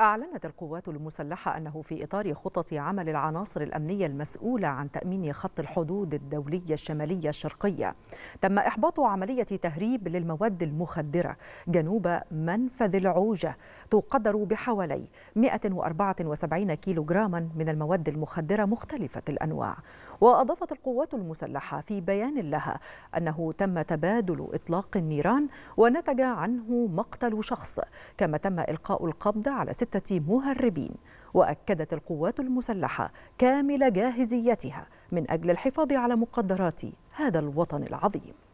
أعلنت القوات المسلحة أنه في إطار خطط عمل العناصر الأمنية المسؤولة عن تأمين خط الحدود الدولية الشمالية الشرقية تم إحباط عملية تهريب للمواد المخدرة جنوب منفذ العوجة تقدر بحوالي 174 كيلوغراما من المواد المخدرة مختلفة الأنواع وأضافت القوات المسلحة في بيان لها أنه تم تبادل إطلاق النيران ونتج عنه مقتل شخص كما تم إلقاء القبض على ست ستة مهربين وأكدت القوات المسلحة كامل جاهزيتها من أجل الحفاظ على مقدرات هذا الوطن العظيم